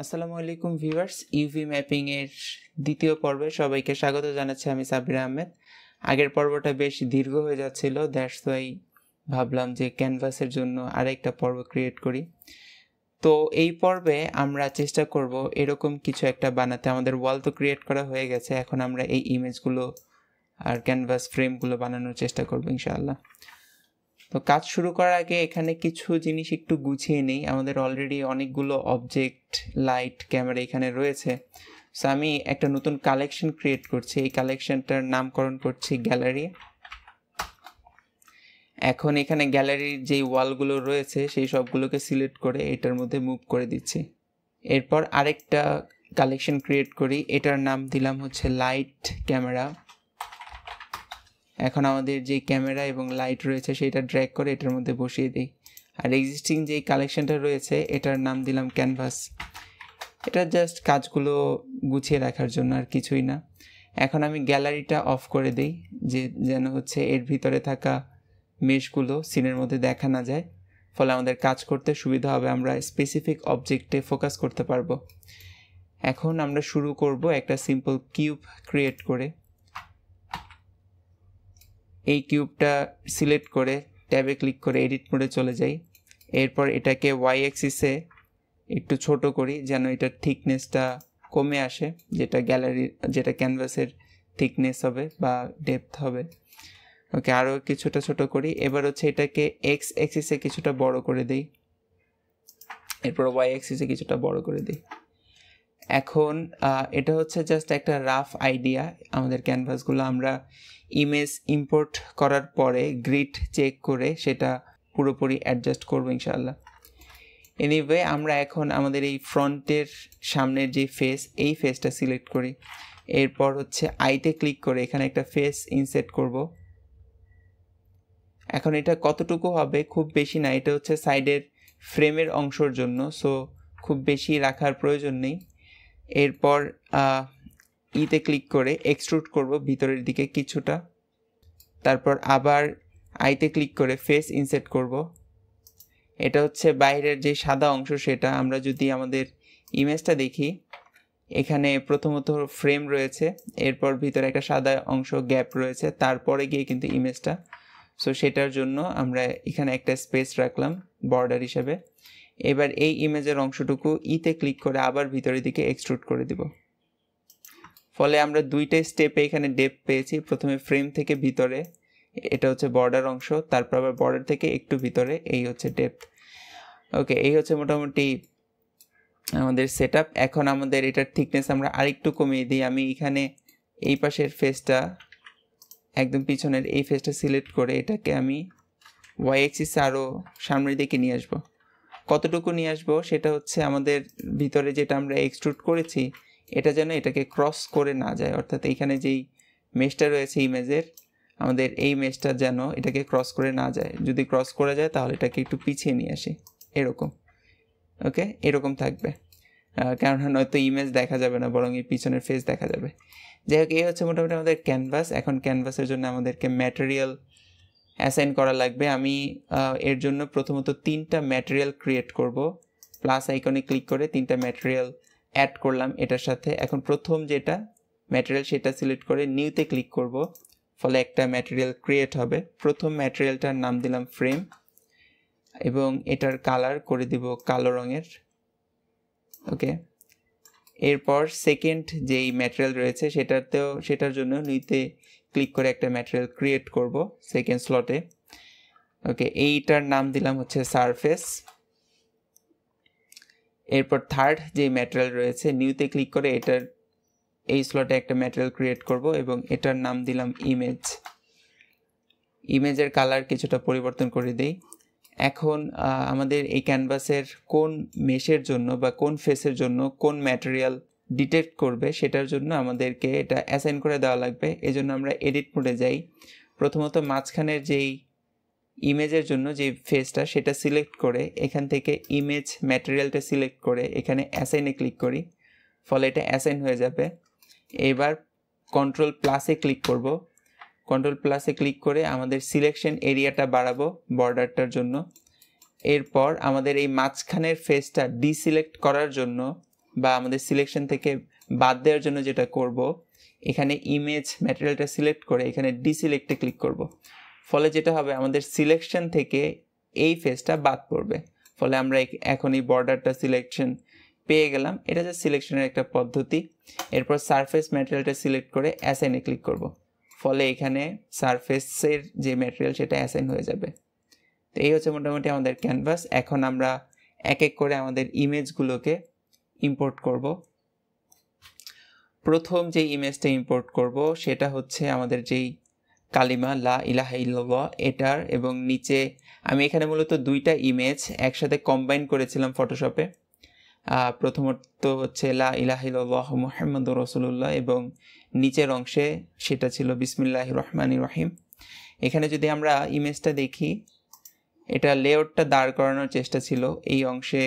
আসসালামু আলাইকুম viewers UV mapping এর দ্বিতীয় পর্বে সবাইকে স্বাগত জানাচ্ছি আমি সাবির আহমেদ আগের পর্বটা বেশ দীর্ঘ হয়ে যাচ্ছিল দ্যাটস ওয়াই ভাবলাম যে ক্যানভাসের জন্য আরেকটা পর্ব ক্রিয়েট করি তো এই পর্বে আমরা চেষ্টা করব এরকম কিছু একটা বানাতে আমাদের ওয়াল তো ক্রিয়েট করা হয়ে গেছে এখন আমরা এই ইমেজগুলো আর ক্যানভাস ফ্রেমগুলো বানানোর চেষ্টা করবো ইনশাআল্লাহ তো কাজ শুরু করার আগে এখানে কিছু জিনিস একটু গুছিয়ে নেই আমাদের অলরেডি অনেকগুলো অবজেক্ট লাইট ক্যামেরা এখানে রয়েছে সো আমি একটা নতুন কালেকশন ক্রিয়েট করছি এই কালেকশনটার নামকরণ করছি গ্যালারি এখন এখানে গ্যালারির যে ওয়ালগুলো রয়েছে সেই সবগুলোকে সিলেক্ট করে এটার মধ্যে মুভ করে দিচ্ছি এরপর আরেকটা কালেকশন ক্রিয়েট করি এটার নাম দিলাম হচ্ছে লাইট ক্যামেরা এখন আমাদের যে ক্যামেরা এবং লাইট রয়েছে সেটা ড্র্যাগ করে এটার মধ্যে বসিয়ে দিই আর এক্সিস্টিং যে কালেকশনটা রয়েছে এটার নাম দিলাম ক্যানভাস এটা জাস্ট কাজগুলো গুছিয়ে রাখার জন্য আর কিছুই না এখন আমি গ্যালারিটা অফ করে দিই যে যেন হচ্ছে এর ভিতরে থাকা মেশগুলো সিনের মধ্যে দেখা না যায় ফলে আমাদের কাজ করতে সুবিধা হবে আমরা স্পেসিফিক অবজেক্টে ফোকাস করতে পারবো এখন আমরা শুরু করব একটা সিম্পল কিউব ক্রিয়েট করে এই কিউবটা সিলেক্ট করে ট্যাবে ক্লিক করে এডিট মোডে চলে যাই এরপর এটাকে ওয়াই এক্সিসে একটু ছোট করি যেন এটার থিকনেসটা কমে আসে যেটা গ্যালারির যেটা ক্যানভাসের থিকনেস হবে বা ডেপথ হবে ওকে আরও কিছুটা ছোট করি এবার হচ্ছে এটাকে এক্স এক্সিসে কিছুটা বড় করে দিই এরপর ওয়াই এক্সিসে কিছুটা বড় করে দিই এখন এটা হচ্ছে জাস্ট একটা রাফ আইডিয়া আমাদের ক্যানভাসগুলো আমরা ইমেজ ইম্পোর্ট করার পরে গ্রিড চেক করে সেটা পুরোপুরি অ্যাডজাস্ট করবো ইনশাল্লাহ এনিওয়ে আমরা এখন আমাদের এই ফ্রন্টের সামনের যে ফেস এই ফেসটা সিলেক্ট করি এরপর হচ্ছে আইতে ক্লিক করে এখানে একটা ফেস ইনসেট করব এখন এটা কতটুকু হবে খুব বেশি না এটা হচ্ছে সাইডের ফ্রেমের অংশর জন্য সো খুব বেশি রাখার প্রয়োজন নেই এরপর ইতে ক্লিক করে এক্সট্রুট করব ভিতরের দিকে কিছুটা তারপর আবার আইতে ক্লিক করে ফেস ইনসেট করব এটা হচ্ছে বাইরের যে সাদা অংশ সেটা আমরা যদি আমাদের ইমেজটা দেখি এখানে প্রথমত ফ্রেম রয়েছে এরপর ভিতরে একটা সাদা অংশ গ্যাপ রয়েছে তারপরে গিয়ে কিন্তু ইমেজটা সো সেটার জন্য আমরা এখানে একটা স্পেস রাখলাম বর্ডার হিসাবে এবার এই ইমেজের অংশটুকু ইতে ক্লিক করে আবার ভিতরের দিকে এক্সট্রুট করে দিব ফলে আমরা দুইটা স্টেপে এখানে ডেপ পেয়েছি প্রথমে ফ্রেম থেকে ভিতরে এটা হচ্ছে বর্ডার অংশ তারপর আবার বর্ডার থেকে একটু ভিতরে এই হচ্ছে ডেপ ওকে এই হচ্ছে মোটামুটি আমাদের সেট এখন আমাদের এটার থিকনেস আমরা আরেকটু কমিয়ে দিই আমি এখানে এই পাশের ফেসটা একদম পিছনের এই ফেসটা সিলেক্ট করে এটাকে আমি ওয়াই এক্সিস আরও সামনের দিকে নিয়ে আসবো কতটুকু নিয়ে আসবো সেটা হচ্ছে আমাদের ভিতরে যেটা আমরা এক্সট্রুট করেছি এটা যেন এটাকে ক্রস করে না যায় অর্থাৎ এইখানে যেই মেশটা রয়েছে ইমেজের আমাদের এই মেশটা যেন এটাকে ক্রস করে না যায় যদি ক্রস করে যায় তাহলে এটাকে একটু পিছিয়ে নিয়ে আসি এরকম ওকে এরকম থাকবে কেননা নয়তো ইমেজ দেখা যাবে না বরং এই পিছনের ফেস দেখা যাবে যাই হোক এই হচ্ছে মোটামুটি আমাদের ক্যানভাস এখন ক্যানভাসের জন্য আমাদেরকে ম্যাটেরিয়াল অ্যাসাইন করা লাগবে আমি এর জন্য প্রথমত তিনটা ম্যাটেরিয়াল ক্রিয়েট করব প্লাস আইকনে ক্লিক করে তিনটা ম্যাটেরিয়াল অ্যাড করলাম এটার সাথে এখন প্রথম যেটা ম্যাটেরিয়াল সেটা সিলেক্ট করে নিউতে ক্লিক করব ফলে একটা ম্যাটেরিয়াল ক্রিয়েট হবে প্রথম ম্যাটেরিয়ালটার নাম দিলাম ফ্রেম এবং এটার কালার করে দিব কালো রঙের ওকে এরপর সেকেন্ড যেই ম্যাটেরিয়াল রয়েছে সেটাতেও সেটার জন্য নিতে ক্লিক করে একটা ম্যাটেরিয়াল ক্রিয়েট করব সেকেন্ড স্লটে ওকে এইটার নাম দিলাম হচ্ছে সারফেস এরপর থার্ড যে ম্যাটেরিয়াল রয়েছে নিউতে ক্লিক করে এটার এই স্লটে একটা ম্যাটেরিয়াল ক্রিয়েট করব এবং এটার নাম দিলাম ইমেজ ইমেজের কালার কিছুটা পরিবর্তন করে দিই এখন আমাদের এই ক্যানভাসের কোন মেশের জন্য বা কোন ফেসের জন্য কোন ম্যাটেরিয়াল ডিটেক্ট করবে সেটার জন্য আমাদেরকে এটা অ্যাসাইন করে দেওয়া লাগবে এই জন্য আমরা এডিট মোডে যাই প্রথমত মাঝখানের যেই ইমেজের জন্য যে ফেসটা সেটা সিলেক্ট করে এখান থেকে ইমেজ ম্যাটেরিয়ালটা সিলেক্ট করে এখানে অ্যাসাইনে ক্লিক করি ফলে এটা অ্যাসাইন হয়ে যাবে এবার কন্ট্রোল প্লাসে ক্লিক করব কন্ট্রোল প্লাসে ক্লিক করে আমাদের সিলেকশন এরিয়াটা বাড়াবো বর্ডারটার জন্য এরপর আমাদের এই মাঝখানের ফেসটা ডিসিলেক্ট করার জন্য বা আমাদের সিলেকশন থেকে বাদ দেওয়ার জন্য যেটা করব এখানে ইমেজ ম্যাটেরিয়ালটা সিলেক্ট করে এখানে ডিসিলেক্টে ক্লিক করব ফলে যেটা হবে আমাদের সিলেকশন থেকে এই ফেসটা বাদ পড়বে ফলে আমরা এখন এই বর্ডারটা সিলেকশন পেয়ে গেলাম এটা যে সিলেকশনের একটা পদ্ধতি এরপর সারফেস ম্যাটেরিয়ালটা সিলেক্ট করে অ্যাসাইনে ক্লিক করব ফলে এখানে সারফেসের যে ম্যাটেরিয়াল সেটা অ্যাসাইন হয়ে যাবে তো এই হচ্ছে মোটামুটি আমাদের ক্যানভাস এখন আমরা এক এক করে আমাদের ইমেজগুলোকে ইম্পোর্ট করব প্রথম যে ইমেজটা ইম্পোর্ট করব সেটা হচ্ছে আমাদের যেই কালিমা লা ইলাহা ইল্লাল্লাহ এটার এবং নিচে আমি এখানে মূলত দুইটা ইমেজ একসাথে কম্বাইন করেছিলাম ফটোশপে প্রথমত হচ্ছে লা ইলাহিল্লাহ মোহাম্মদ রসুল্লাহ এবং নিচের অংশে সেটা ছিল বিসমিল্লাহ রহমান রহিম এখানে যদি আমরা ইমেজটা দেখি এটা লেআউটটা দাঁড় করানোর চেষ্টা ছিল এই অংশে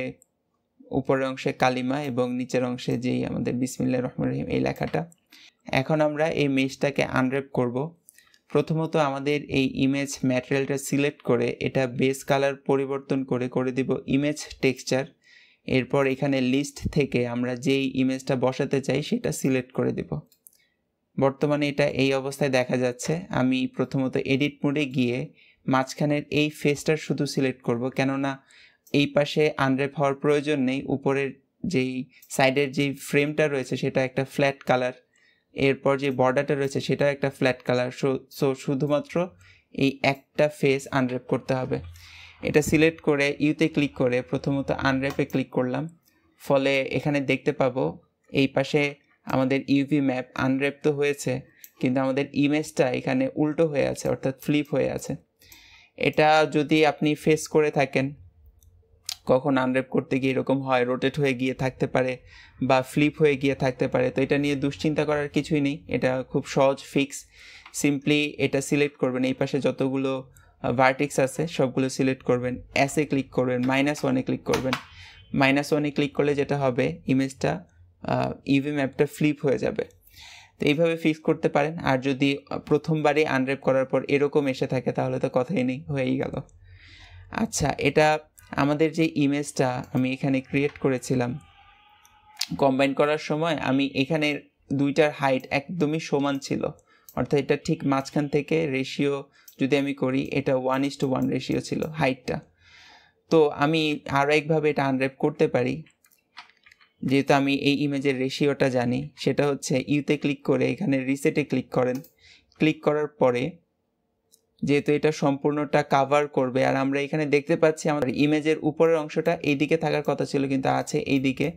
উপরের অংশে কালিমা এবং নিচের অংশে যেই আমাদের বিসমিল্লা রহমান রহিম এই লেখাটা এখন আমরা এই মেজটাকে আনরেপ করব প্রথমত আমাদের এই ইমেজ ম্যাটেরিয়ালটা সিলেক্ট করে এটা বেস কালার পরিবর্তন করে করে দিব ইমেজ টেক্সচার এরপর এখানে লিস্ট থেকে আমরা যেই ইমেজটা বসাতে চাই সেটা সিলেক্ট করে দেব বর্তমানে এটা এই অবস্থায় দেখা যাচ্ছে আমি প্রথমত এডিট মোডে গিয়ে মাঝখানের এই ফেসটা শুধু সিলেক্ট করব কেননা এই পাশে আনরেপ হওয়ার প্রয়োজন নেই উপরের যেই সাইডের যেই ফ্রেমটা রয়েছে সেটা একটা ফ্ল্যাট কালার এরপর যে বর্ডারটা রয়েছে সেটাও একটা ফ্ল্যাট কালার সো শুধুমাত্র এই একটা ফেস আনরেপ করতে হবে এটা সিলেক্ট করে ইউতে ক্লিক করে প্রথমত আনরেপে ক্লিক করলাম ফলে এখানে দেখতে পাবো এই পাশে আমাদের ইউভি ম্যাপ আনরেপ তো হয়েছে কিন্তু আমাদের ইমেজটা এখানে উল্টো হয়ে আছে অর্থাৎ ফ্লিপ হয়ে আছে এটা যদি আপনি ফেস করে থাকেন কখন আনরেপ করতে গিয়ে এরকম হয় রোটেট হয়ে গিয়ে থাকতে পারে বা ফ্লিপ হয়ে গিয়ে থাকতে পারে তো এটা নিয়ে দুশ্চিন্তা করার কিছুই নেই এটা খুব সহজ ফিক্স সিম্পলি এটা সিলেক্ট করবেন এই পাশে যতগুলো ভার্টিক্স আছে সবগুলো সিলেক্ট করবেন অ্যাসে ক্লিক করবেন মাইনাস ওয়ানে ক্লিক করবেন মাইনাস ওয়ানে ক্লিক করলে যেটা হবে ইমেজটা ইভি ম্যাপটা ফ্লিপ হয়ে যাবে তো এইভাবে ফিক্স করতে পারেন আর যদি প্রথমবারই আনরেপ করার পর এরকম এসে থাকে তাহলে তো কথাই নেই হয়েই গেল আচ্ছা এটা আমাদের যে ইমেজটা আমি এখানে ক্রিয়েট করেছিলাম কম্বাইন করার সময় আমি এখানে দুইটার হাইট একদমই সমান ছিল অর্থাৎ এটা ঠিক মাঝখান থেকে রেশিও যদি আমি করি এটা one is two one ratio ছিল হাইটটা তো আমি আরও একভাবে এটা আনরেপ করতে পারি যেহেতু আমি এই ইমেজের রেশিওটা জানি সেটা হচ্ছে ইউতে ক্লিক করে এখানে রিসেটে ক্লিক করেন ক্লিক করার পরে যেহেতু এটা সম্পূর্ণটা কাভার করবে আর আমরা এখানে দেখতে পাচ্ছি আমাদের ইমেজের উপরের অংশটা এইদিকে থাকার কথা ছিল কিন্তু আছে এইদিকে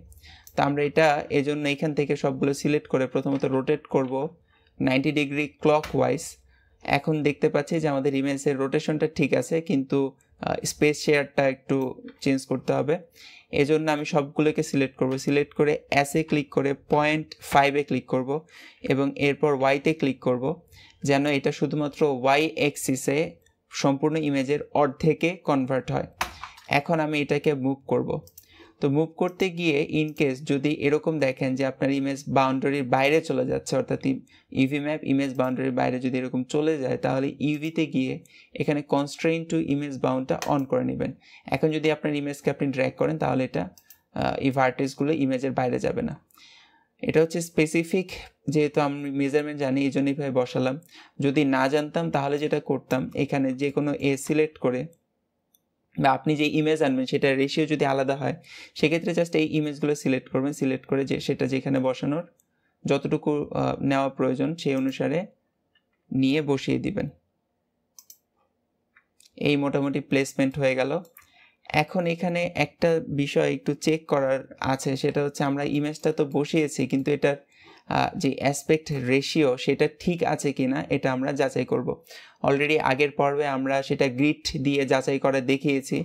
তো আমরা এটা এজন্য এখান থেকে সবগুলো সিলেক্ট করে প্রথমত রোটেট করব নাইনটি ডিগ্রি ক্লক ওয়াইজ এখন দেখতে পাচ্ছি যে আমাদের ইমেজের রোটেশনটা ঠিক আছে কিন্তু স্পেস শেয়ারটা একটু চেঞ্জ করতে হবে এজন্য আমি সবগুলোকে সিলেক্ট করব সিলেক্ট করে অ্যাসে ক্লিক করে পয়েন্ট ফাইভে ক্লিক করব এবং এরপর ওয়াইতে ক্লিক করব যেন এটা শুধুমাত্র ওয়াই এক্সিসে সম্পূর্ণ ইমেজের অর্ধেকে কনভার্ট হয় এখন আমি এটাকে মুভ করব। তো মুভ করতে গিয়ে ইনকেস যদি এরকম দেখেন যে আপনার ইমেজ বাউন্ডারির বাইরে চলে যাচ্ছে অর্থাৎ ইভি ম্যাপ ইমেজ বাউন্ডারির বাইরে যদি এরকম চলে যায় তাহলে ইভিতে গিয়ে এখানে কনস্ট্রেন টু ইমেজ বাউন্ডটা অন করে নেবেন এখন যদি আপনার ইমেজকে আপনি ড্র্যাক করেন তাহলে এটা এই ইমেজের বাইরে যাবে না এটা হচ্ছে স্পেসিফিক যেহেতু আমি মেজারমেন্ট জানি এই জন্য এইভাবে বসালাম যদি না জানতাম তাহলে যেটা করতাম এখানে যে কোনো এ সিলেক্ট করে বা আপনি যে ইমেজ আনবেন সেটা রেশিও যদি আলাদা হয় সেক্ষেত্রে জাস্ট এই ইমেজগুলো সিলেক্ট করবেন সিলেক্ট করে যে সেটা যেখানে বসানোর যতটুকু নেওয়া প্রয়োজন সেই অনুসারে নিয়ে বসিয়ে দিবেন এই মোটামুটি প্লেসমেন্ট হয়ে গেল এখন এখানে একটা বিষয় একটু চেক করার আছে সেটা হচ্ছে আমরা ইমেজটা তো বসিয়েছি কিন্তু এটার যে অ্যাসপেক্ট রেশিও সেটা ঠিক আছে কি না এটা আমরা যাচাই করব অলরেডি আগের পর্বে আমরা সেটা গ্রিড দিয়ে যাচাই করে দেখিয়েছি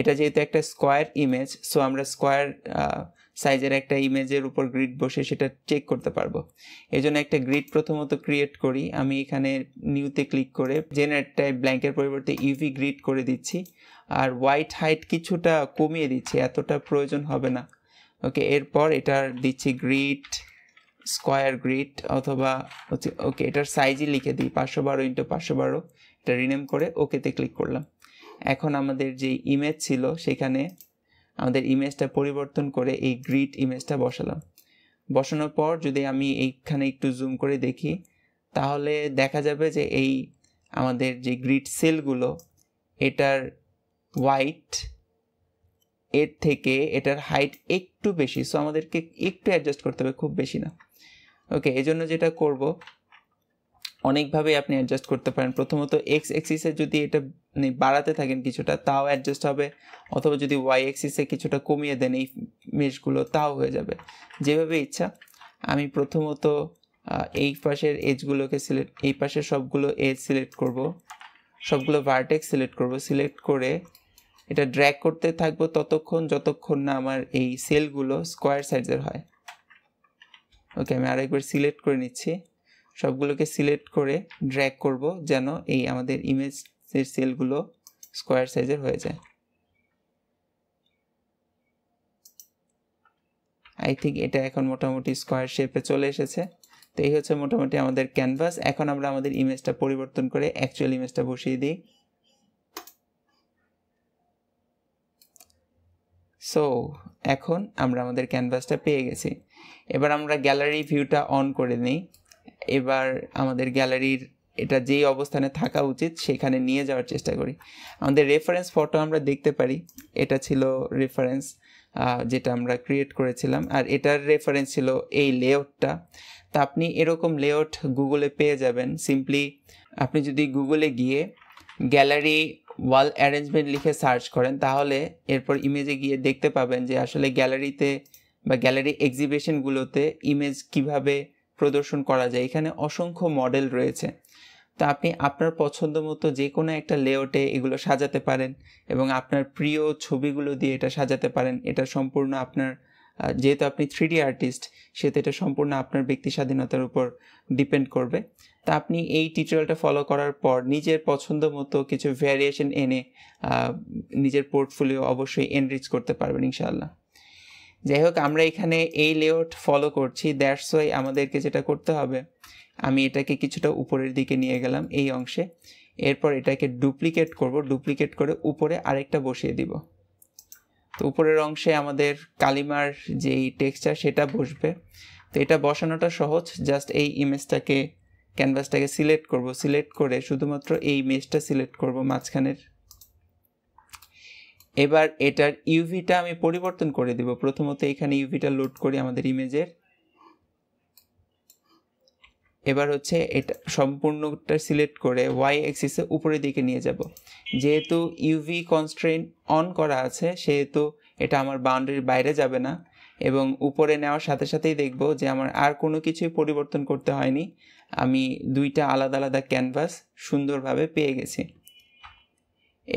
এটা যেহেতু একটা স্কোয়ার ইমেজ সো আমরা স্কোয়ার সাইজের একটা ইমেজের উপর গ্রিড বসে সেটা চেক করতে পারবো এজন্য একটা গ্রিড প্রথমত ক্রিয়েট করি আমি এখানে নিউতে ক্লিক করে জেনারেট টাইপ ব্ল্যাঙ্কের পরিবর্তে ইউভি গ্রিড করে দিচ্ছি আর হোয়াইট হাইট কিছুটা কমিয়ে দিচ্ছি এতটা প্রয়োজন হবে না ওকে এরপর এটার দিচ্ছি গ্রিড স্কোয়ার গ্রিড অথবা ওকে এটার সাইজই লিখে দিই পাঁচশো বারো ইন্টু পাঁচশো বারো এটা রিনেম করে ওকেতে ক্লিক করলাম এখন আমাদের যে ইমেজ ছিল সেখানে আমাদের ইমেজটা পরিবর্তন করে এই গ্রিড ইমেজটা বসালাম বসানোর পর যদি আমি এইখানে একটু জুম করে দেখি তাহলে দেখা যাবে যে এই আমাদের যে গ্রিড সেলগুলো এটার হোয়াইট এর থেকে এটার হাইট একটু বেশি সো আমাদেরকে একটু অ্যাডজাস্ট করতে হবে খুব বেশি না ওকে এই জন্য যেটা করব অনেকভাবে আপনি অ্যাডজাস্ট করতে পারেন প্রথমত এক্স এক্সিসে যদি এটা মানে বাড়াতে থাকেন কিছুটা তাও অ্যাডজাস্ট হবে অথবা যদি ওয়াই এক্সিসে কিছুটা কমিয়ে দেন এই মেশগুলো তাও হয়ে যাবে যেভাবে ইচ্ছা আমি প্রথমত এই পাশের এজগুলোকে সিলেক্ট এই পাশের সবগুলো এজ সিলেক্ট করব সবগুলো ভার্টেক্স সিলেক্ট করব সিলেক্ট করে এটা ড্র্যাগ করতে থাকবো ততক্ষণ যতক্ষণ না আমার এই সেলগুলো স্কোয়ার সাইজের হয় ওকে আমি আরেকবার সিলেক্ট করে নিচ্ছি সবগুলোকে সিলেক্ট করে ড্র্যাগ করব যেন এই আমাদের ইমেজের সেলগুলো স্কোয়ার সাইজের হয়ে যায় আই থিঙ্ক এটা এখন মোটামুটি স্কোয়ার শেপে চলে এসেছে তো এই হচ্ছে মোটামুটি আমাদের ক্যানভাস এখন আমরা আমাদের ইমেজটা পরিবর্তন করে অ্যাকচুয়াল ইমেজটা বসিয়ে দিই সো এখন আমরা আমাদের ক্যানভাসটা পেয়ে গেছি এবার আমরা গ্যালারি ভিউটা অন করে নিই এবার আমাদের গ্যালারির এটা যেই অবস্থানে থাকা উচিত সেখানে নিয়ে যাওয়ার চেষ্টা করি আমাদের রেফারেন্স ফটো আমরা দেখতে পারি এটা ছিল রেফারেন্স যেটা আমরা ক্রিয়েট করেছিলাম আর এটার রেফারেন্স ছিল এই লেআউটটা তা আপনি এরকম লেআউট গুগলে পেয়ে যাবেন সিম্পলি আপনি যদি গুগলে গিয়ে গ্যালারি ওয়াল অ্যারেঞ্জমেন্ট লিখে সার্চ করেন তাহলে এরপর ইমেজে গিয়ে দেখতে পাবেন যে আসলে গ্যালারিতে বা গ্যালারি এক্সিবিশনগুলোতে ইমেজ কিভাবে প্রদর্শন করা যায় এখানে অসংখ্য মডেল রয়েছে তো আপনি আপনার পছন্দ মতো যে কোনো একটা লেআউটে এগুলো সাজাতে পারেন এবং আপনার প্রিয় ছবিগুলো দিয়ে এটা সাজাতে পারেন এটা সম্পূর্ণ আপনার যেহেতু আপনি থ্রি ডি আর্টিস্ট সেহেতু এটা সম্পূর্ণ আপনার ব্যক্তি স্বাধীনতার উপর ডিপেন্ড করবে তা আপনি এই টিউটোরিয়ালটা ফলো করার পর নিজের পছন্দ মতো কিছু ভ্যারিয়েশন এনে নিজের পোর্টফোলিও অবশ্যই এনরিচ করতে পারবেন ইনশাআল্লাহ যাই হোক আমরা এখানে এই লেআউট ফলো করছি দ্যাটস ওয়াই আমাদেরকে যেটা করতে হবে আমি এটাকে কিছুটা উপরের দিকে নিয়ে গেলাম এই অংশে এরপর এটাকে ডুপ্লিকেট করব ডুপ্লিকেট করে উপরে আরেকটা বসিয়ে দিব তো উপরের অংশে আমাদের কালিমার যেই টেক্সচার সেটা বসবে তো এটা বসানোটা সহজ জাস্ট এই ইমেজটাকে ক্যানভাসটাকে সিলেক্ট করব সিলেক্ট করে শুধুমাত্র এই ইমেজটা সিলেক্ট করব মাঝখানের এবার এটার ইউভিটা আমি পরিবর্তন করে দিব প্রথমত এখানে ইউভিটা লোড করি আমাদের ইমেজের এবার হচ্ছে এটা সম্পূর্ণটা সিলেক্ট করে ওয়াই এক্সিসে উপরের দিকে নিয়ে যাব যেহেতু ইউভি কনস্ট্রেন অন করা আছে সেহেতু এটা আমার বাউন্ডারির বাইরে যাবে না এবং উপরে নেওয়ার সাথে সাথেই দেখব যে আমার আর কোনো কিছুই পরিবর্তন করতে হয়নি আমি দুইটা আলাদা আলাদা ক্যানভাস সুন্দরভাবে পেয়ে গেছি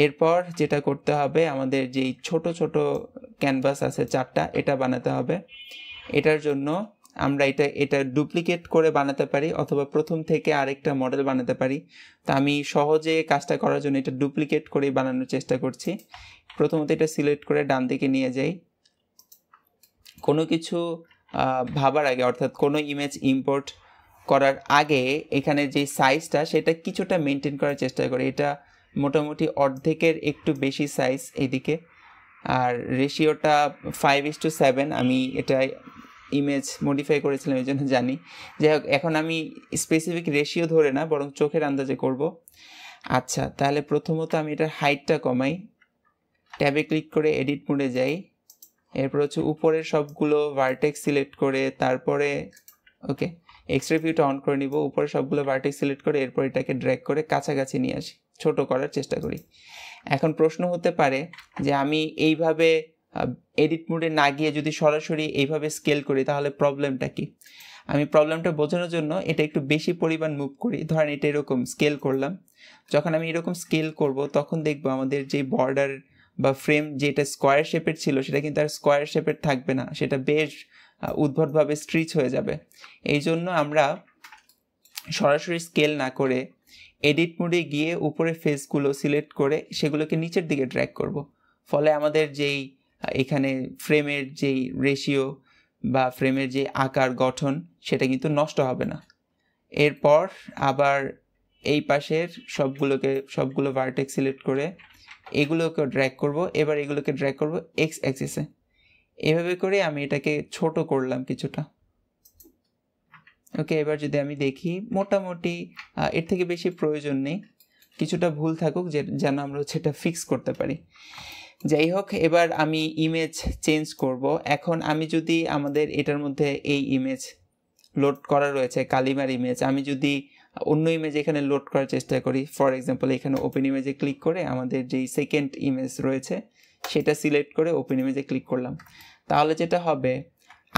এরপর যেটা করতে হবে আমাদের যেই ছোট ছোট ক্যানভাস আছে চারটা এটা বানাতে হবে এটার জন্য আমরা এটা এটা ডুপ্লিকেট করে বানাতে পারি অথবা প্রথম থেকে আরেকটা মডেল বানাতে পারি তা আমি সহজে কাজটা করার জন্য এটা ডুপ্লিকেট করেই বানানোর চেষ্টা করছি প্রথমত এটা সিলেক্ট করে ডান দিকে নিয়ে যাই কোনো কিছু ভাবার আগে অর্থাৎ কোনো ইমেজ ইম্পোর্ট করার আগে এখানে যে সাইজটা সেটা কিছুটা মেনটেন করার চেষ্টা করে এটা মোটামুটি অর্ধেকের একটু বেশি সাইজ এদিকে আর রেশিওটা ফাইভ ইস টু সেভেন আমি এটা ইমেজ মডিফাই করেছিলাম এই জন্য জানি যাই হোক এখন আমি স্পেসিফিক রেশিও ধরে না বরং চোখের আন্দাজে করব আচ্ছা তাহলে প্রথমত আমি এটার হাইটটা কমাই ট্যাবে ক্লিক করে এডিট মোডে যাই এরপর হচ্ছে উপরের সবগুলো ভার্টেক্স সিলেক্ট করে তারপরে ওকে এক্সরে ভিউটা অন করে নিব উপরে সবগুলো ভার্টেক্স সিলেক্ট করে এরপর এটাকে ড্র্যাগ করে কাছাকাছি নিয়ে আসি ছোট করার চেষ্টা করি এখন প্রশ্ন হতে পারে যে আমি এইভাবে এডিট মোডে না গিয়ে যদি সরাসরি এইভাবে স্কেল করি তাহলে প্রবলেমটা কি আমি প্রবলেমটা বোঝানোর জন্য এটা একটু বেশি পরিমাণ মুভ করি ধরেন এটা এরকম স্কেল করলাম যখন আমি এরকম স্কেল করব তখন দেখব আমাদের যে বর্ডার বা ফ্রেম যেটা স্কোয়ার শেপের ছিল সেটা কিন্তু আর স্কোয়ার শেপের থাকবে না সেটা বেশ উদ্ভটভাবে স্ট্রিচ হয়ে যাবে এই জন্য আমরা সরাসরি স্কেল না করে এডিট মোডে গিয়ে উপরে ফেসগুলো সিলেক্ট করে সেগুলোকে নিচের দিকে ট্র্যাক করব। ফলে আমাদের যেই এখানে ফ্রেমের যেই রেশিও বা ফ্রেমের যে আকার গঠন সেটা কিন্তু নষ্ট হবে না এরপর আবার এই পাশের সবগুলোকে সবগুলো ভার্টেক্স সিলেক্ট করে এগুলোকে ড্র্যাগ করব এবার এগুলোকে ড্র্যাগ করব এক্স অ্যাক্সিসে এভাবে করে আমি এটাকে ছোট করলাম কিছুটা ওকে এবার যদি আমি দেখি মোটামুটি এর থেকে বেশি প্রয়োজন নেই কিছুটা ভুল থাকুক যে যেন আমরা হচ্ছে এটা ফিক্স করতে পারি যাই হোক এবার আমি ইমেজ চেঞ্জ করব এখন আমি যদি আমাদের এটার মধ্যে এই ইমেজ লোড করা রয়েছে কালিমার ইমেজ আমি যদি অন্য ইমেজ এখানে লোড করার চেষ্টা করি ফর এক্সাম্পল এখানে ওপেন ইমেজে ক্লিক করে আমাদের যেই সেকেন্ড ইমেজ রয়েছে সেটা সিলেক্ট করে ওপেন ইমেজে ক্লিক করলাম তাহলে যেটা হবে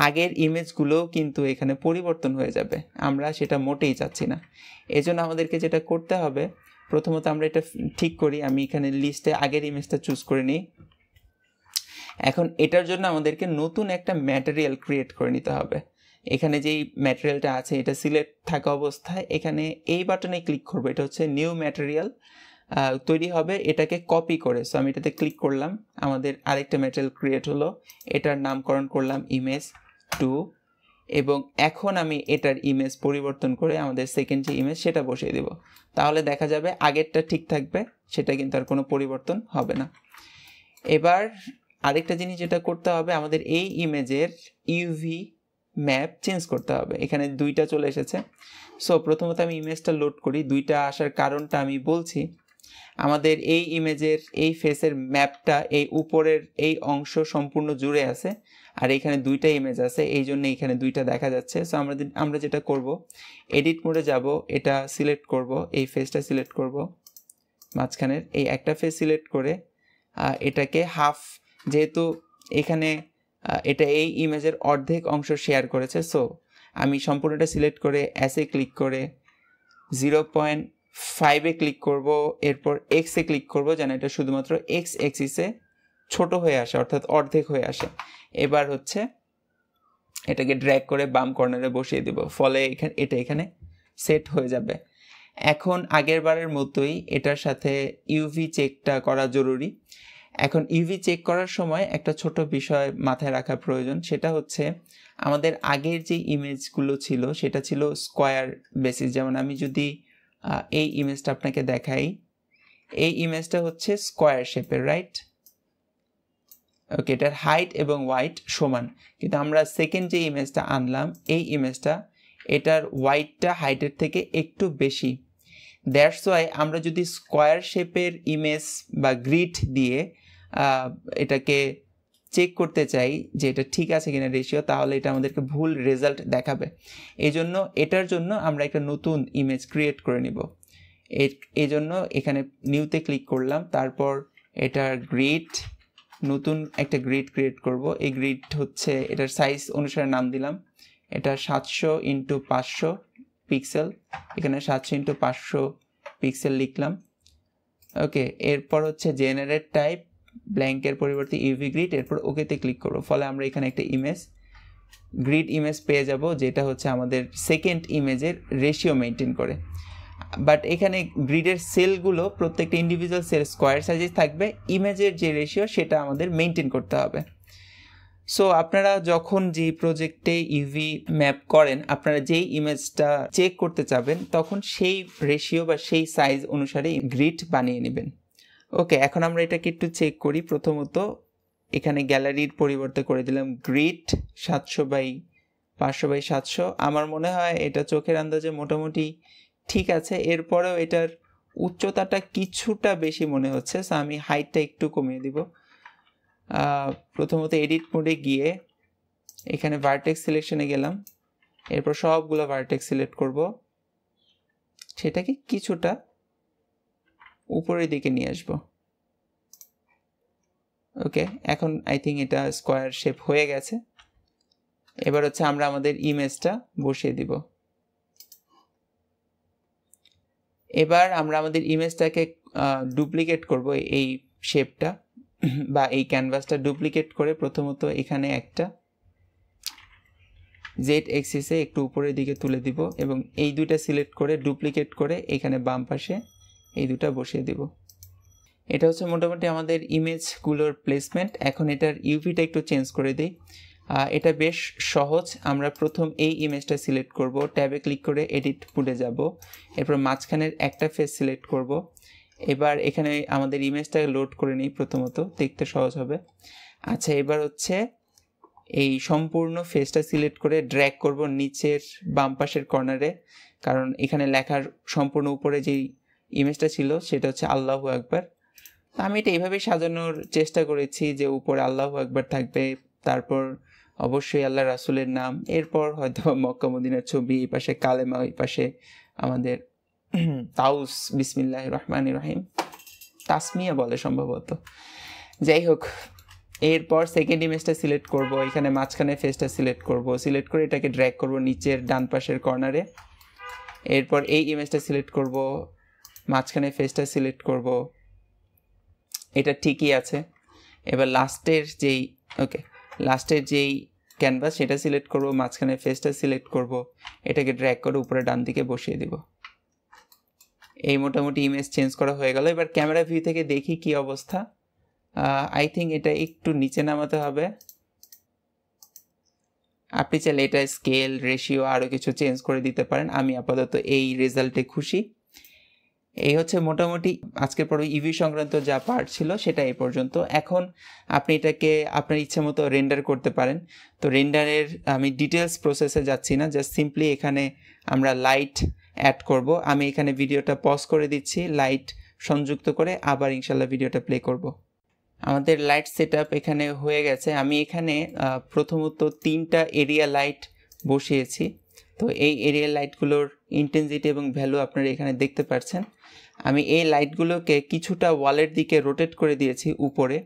আগের ইমেজগুলোও কিন্তু এখানে পরিবর্তন হয়ে যাবে আমরা সেটা মোটেই চাচ্ছি না এজন্য আমাদেরকে যেটা করতে হবে প্রথমত আমরা এটা ঠিক করি আমি এখানে লিস্টে আগের ইমেজটা চুজ করে নিই এখন এটার জন্য আমাদেরকে নতুন একটা ম্যাটেরিয়াল ক্রিয়েট করে নিতে হবে এখানে যেই ম্যাটেরিয়ালটা আছে এটা সিলেক্ট থাকা অবস্থায় এখানে এই বাটনে ক্লিক করবো এটা হচ্ছে নিউ ম্যাটেরিয়াল তৈরি হবে এটাকে কপি করে সো আমি এটাতে ক্লিক করলাম আমাদের আরেকটা ম্যাটেরিয়াল ক্রিয়েট হলো এটার নামকরণ করলাম ইমেজ টু এবং এখন আমি এটার ইমেজ পরিবর্তন করে আমাদের সেকেন্ড যে ইমেজ সেটা বসিয়ে দেব তাহলে দেখা যাবে আগেরটা ঠিক থাকবে সেটা কিন্তু আর কোনো পরিবর্তন হবে না এবার আরেকটা জিনিস যেটা করতে হবে আমাদের এই ইমেজের ইউভি ম্যাপ চেঞ্জ করতে হবে এখানে দুইটা চলে এসেছে সো প্রথমত আমি ইমেজটা লোড করি দুইটা আসার কারণটা আমি বলছি আমাদের এই ইমেজের এই ফেসের ম্যাপটা এই উপরের এই অংশ সম্পূর্ণ জুড়ে আছে আর এখানে দুইটা ইমেজ আছে এই জন্য এখানে দুইটা দেখা যাচ্ছে সো আমরা আমরা যেটা করব এডিট মোডে যাব এটা সিলেক্ট করব এই ফেসটা সিলেক্ট করব মাঝখানের এই একটা ফেস সিলেক্ট করে এটাকে হাফ যেহেতু এখানে এটা এই ইমেজের অর্ধেক অংশ শেয়ার করেছে সো আমি সম্পূর্ণটা সিলেক্ট করে অ্যাসে ক্লিক করে জিরো পয়েন্ট ফাইভে ক্লিক করব এরপর এক্সে ক্লিক করব যেন এটা শুধুমাত্র এক্স এক্সিসে ছোট হয়ে আসে অর্থাৎ অর্ধেক হয়ে আসে এবার হচ্ছে এটাকে ড্র্যাগ করে বাম কর্নারে বসিয়ে দেব ফলে এখানে এটা এখানে সেট হয়ে যাবে এখন আগের বারের মতোই এটার সাথে ইউভি চেকটা করা জরুরি এখন ইভি চেক করার সময় একটা ছোট বিষয় মাথায় রাখা প্রয়োজন সেটা হচ্ছে আমাদের আগের যে ইমেজগুলো ছিল সেটা ছিল স্কোয়ার বেসিস যেমন আমি যদি এই ইমেজটা আপনাকে দেখাই এই ইমেজটা হচ্ছে স্কোয়ার শেপের রাইট ওকে এটার হাইট এবং হোয়াইট সমান কিন্তু আমরা সেকেন্ড যে ইমেজটা আনলাম এই ইমেজটা এটার হোয়াইটটা হাইটের থেকে একটু বেশি দ্যাটস ওয়াই আমরা যদি স্কোয়ার শেপের ইমেজ বা গ্রিড দিয়ে এটাকে চেক করতে চাই যে এটা ঠিক আছে কিনা রেশিও তাহলে এটা আমাদেরকে ভুল রেজাল্ট দেখাবে এই জন্য এটার জন্য আমরা একটা নতুন ইমেজ ক্রিয়েট করে নিব এই জন্য এখানে নিউতে ক্লিক করলাম তারপর এটার গ্রিড নতুন একটা গ্রিড ক্রিয়েট করব এই গ্রিড হচ্ছে এটার সাইজ অনুসারে নাম দিলাম এটা সাতশো ইন্টু পাঁচশো পিক্সেল এখানে সাতশো ইন্টু পাঁচশো পিক্সেল লিখলাম ওকে এরপর হচ্ছে জেনারেট টাইপ ব্ল্যাঙ্কের পরিবর্তে ইউভি গ্রিড এরপর ওকেতে ক্লিক করবো ফলে আমরা এখানে একটা ইমেজ গ্রিড ইমেজ পেয়ে যাব যেটা হচ্ছে আমাদের সেকেন্ড ইমেজের রেশিও মেনটেন করে বাট এখানে গ্রিডের সেলগুলো প্রত্যেকটা ইন্ডিভিজুয়াল সেল স্কোয়ার সাইজে থাকবে ইমেজের যে রেশিও সেটা আমাদের মেনটেন করতে হবে সো আপনারা যখন যে প্রজেক্টে ইভি ম্যাপ করেন আপনারা যেই ইমেজটা চেক করতে চাবেন তখন সেই রেশিও বা সেই সাইজ অনুসারে গ্রিড বানিয়ে নেবেন ওকে এখন আমরা এটাকে একটু চেক করি প্রথমত এখানে গ্যালারির পরিবর্তে করে দিলাম গ্রিট সাতশো বাই পাঁচশো বাই সাতশো আমার মনে হয় এটা চোখের আন্দাজে মোটামুটি ঠিক আছে এরপরেও এটার উচ্চতাটা কিছুটা বেশি মনে হচ্ছে সো আমি হাইটটা একটু কমিয়ে দিব প্রথমত এডিট মোডে গিয়ে এখানে ভার্টেক্স সিলেকশনে গেলাম এরপর সবগুলো ভার্টেক্স সিলেক্ট করব সেটাকে কিছুটা উপরের দিকে নিয়ে আসবো ওকে এখন আই থিঙ্ক এটা স্কোয়ার শেপ হয়ে গেছে এবার হচ্ছে আমরা আমাদের ইমেজটা বসিয়ে দিব এবার আমরা আমাদের ইমেজটাকে ডুপ্লিকেট করব এই শেপটা বা এই ক্যানভাসটা ডুপ্লিকেট করে প্রথমত এখানে একটা জেড এক্সিসে একটু উপরের দিকে তুলে দিব এবং এই দুইটা সিলেক্ট করে ডুপ্লিকেট করে এখানে বাম পাশে এই দুটা বসিয়ে দেব এটা হচ্ছে মোটামুটি আমাদের ইমেজগুলোর প্লেসমেন্ট এখন এটার ইউভিটা একটু চেঞ্জ করে দিই এটা বেশ সহজ আমরা প্রথম এই ইমেজটা সিলেক্ট করব ট্যাবে ক্লিক করে এডিট পুলে যাব এরপর মাঝখানের একটা ফেস সিলেক্ট করব এবার এখানে আমাদের ইমেজটা লোড করে নিই প্রথমত দেখতে সহজ হবে আচ্ছা এবার হচ্ছে এই সম্পূর্ণ ফেসটা সিলেক্ট করে ড্র্যাগ করব নিচের বাম পাশের কর্নারে কারণ এখানে লেখার সম্পূর্ণ উপরে যেই ইমেজটা ছিল সেটা হচ্ছে আল্লাহু তো আমি এটা এইভাবেই সাজানোর চেষ্টা করেছি যে উপরে আল্লাহু একবার থাকবে তারপর অবশ্যই আল্লাহ রাসুলের নাম এরপর হয়তো মক্কা মদিনার ছবি এই পাশে কালেমা ওই পাশে আমাদের তাউস বিসমিল্লাহ রহমান রাহিম তাসমিয়া বলে সম্ভবত যাই হোক এরপর সেকেন্ড ইমেজটা সিলেক্ট করব এখানে মাঝখানে ফেসটা সিলেক্ট করব সিলেক্ট করে এটাকে ড্র্যাক করব নিচের ডান পাশের কর্নারে এরপর এই ইমেজটা সিলেক্ট করব মাঝখানে ফেসটা সিলেক্ট করব এটা ঠিকই আছে এবার লাস্টের যেই ওকে লাস্টের যেই ক্যানভাস সেটা সিলেক্ট করব মাঝখানে ফেসটা সিলেক্ট করব এটাকে ড্র্যাক করে উপরে ডান দিকে বসিয়ে দিব এই মোটামুটি ইমেজ চেঞ্জ করা হয়ে গেল এবার ক্যামেরা ভিউ থেকে দেখি কি অবস্থা আই থিঙ্ক এটা একটু নিচে নামাতে হবে আপনি চাইলে এটা স্কেল রেশিও আরও কিছু চেঞ্জ করে দিতে পারেন আমি আপাতত এই রেজাল্টে খুশি এই হচ্ছে মোটামুটি আজকের পর ইভি e সংক্রান্ত যা পার্ট ছিল সেটা এই পর্যন্ত এখন আপনি এটাকে আপনার ইচ্ছে মতো রেন্ডার করতে পারেন তো রেন্ডারের আমি ডিটেলস প্রসেসে যাচ্ছি না জাস্ট সিম্পলি এখানে আমরা লাইট অ্যাড করব আমি এখানে ভিডিওটা পজ করে দিচ্ছি লাইট সংযুক্ত করে আবার ইনশাল্লাহ ভিডিওটা প্লে করব আমাদের লাইট সেট এখানে হয়ে গেছে আমি এখানে প্রথমত তিনটা এরিয়া লাইট বসিয়েছি তো এই এরিয়াল লাইটগুলোর ইন্টেন্সিটি এবং ভ্যালু আপনারা এখানে দেখতে পাচ্ছেন আমি এই লাইটগুলোকে কিছুটা ওয়ালের দিকে রোটেট করে দিয়েছি উপরে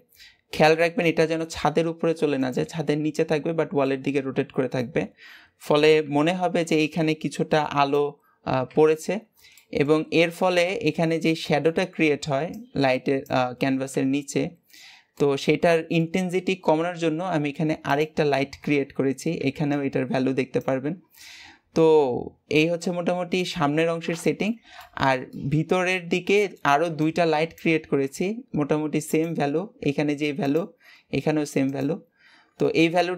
খেয়াল রাখবেন এটা যেন ছাদের উপরে চলে না যায় ছাদের নিচে থাকবে বাট ওয়ালের দিকে রোটেট করে থাকবে ফলে মনে হবে যে এখানে কিছুটা আলো পড়েছে এবং এর ফলে এখানে যে শ্যাডোটা ক্রিয়েট হয় লাইটের ক্যানভাসের নিচে তো সেটার ইন্টেন্সিটি কমানোর জন্য আমি এখানে আরেকটা লাইট ক্রিয়েট করেছি এখানেও এটার ভ্যালু দেখতে পারবেন তো এই হচ্ছে মোটামুটি সামনের অংশের সেটিং আর ভিতরের দিকে আরও দুইটা লাইট ক্রিয়েট করেছি মোটামুটি সেম ভ্যালু এখানে যে ভ্যালু এখানেও সেম ভ্যালু তো এই ভ্যালু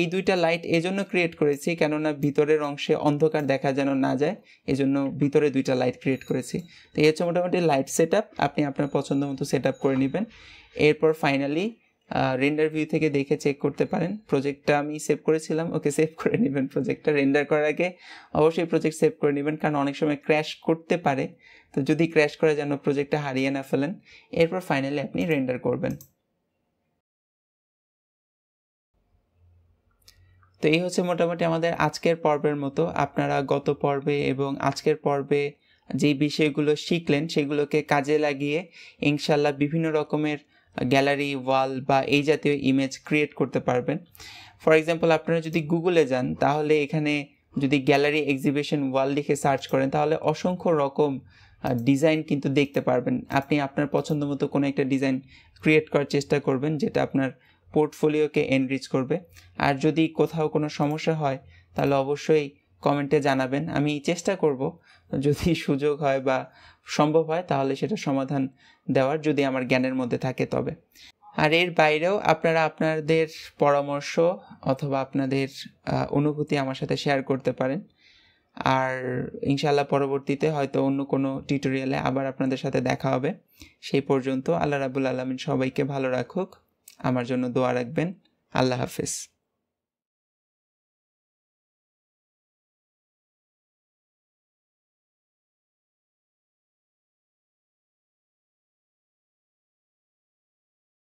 এই দুইটা লাইট এজন্য ক্রিয়েট করেছি কেননা ভিতরের অংশে অন্ধকার দেখা যেন না যায় এজন্য ভিতরে দুইটা লাইট ক্রিয়েট করেছি তো এই হচ্ছে মোটামুটি লাইট সেট আপনি আপনার পছন্দ মতো সেট করে নেবেন এরপর ফাইনালি রেন্ডার ভিউ থেকে দেখে চেক করতে পারেন প্রজেক্টটা আমি সেভ করেছিলাম ওকে সেভ করে নেবেন প্রজেক্টটা রেন্ডার করার আগে অবশ্যই প্রজেক্ট সেভ করে নেবেন কারণ অনেক সময় ক্র্যাশ করতে পারে তো যদি ক্র্যাশ করে যেন প্রজেক্টটা হারিয়ে না ফেলেন এরপর ফাইনালি আপনি রেন্ডার করবেন তো এই হচ্ছে মোটামুটি আমাদের আজকের পর্বের মতো আপনারা গত পর্বে এবং আজকের পর্বে যে বিষয়গুলো শিখলেন সেগুলোকে কাজে লাগিয়ে ইনশাল্লাহ বিভিন্ন রকমের গ্যালারি ওয়াল বা এই জাতীয় ইমেজ ক্রিয়েট করতে পারবেন ফর এক্সাম্পল আপনারা যদি গুগলে যান তাহলে এখানে যদি গ্যালারি এক্সিবিশন ওয়াল লিখে সার্চ করেন তাহলে অসংখ্য রকম ডিজাইন কিন্তু দেখতে পারবেন আপনি আপনার পছন্দ মতো কোনো একটা ডিজাইন ক্রিয়েট করার চেষ্টা করবেন যেটা আপনার পোর্টফোলিওকে এনরিচ করবে আর যদি কোথাও কোনো সমস্যা হয় তাহলে অবশ্যই কমেন্টে জানাবেন আমি চেষ্টা করব যদি সুযোগ হয় বা সম্ভব হয় তাহলে সেটা সমাধান দেওয়ার যদি আমার জ্ঞানের মধ্যে থাকে তবে আর এর বাইরেও আপনারা আপনাদের পরামর্শ অথবা আপনাদের অনুভূতি আমার সাথে শেয়ার করতে পারেন আর ইনশাল্লাহ পরবর্তীতে হয়তো অন্য কোনো টিউটোরিয়ালে আবার আপনাদের সাথে দেখা হবে সেই পর্যন্ত আল্লাহ রাবুল আলমিন সবাইকে ভালো রাখুক আমার জন্য দোয়া রাখবেন আল্লাহ হাফেজ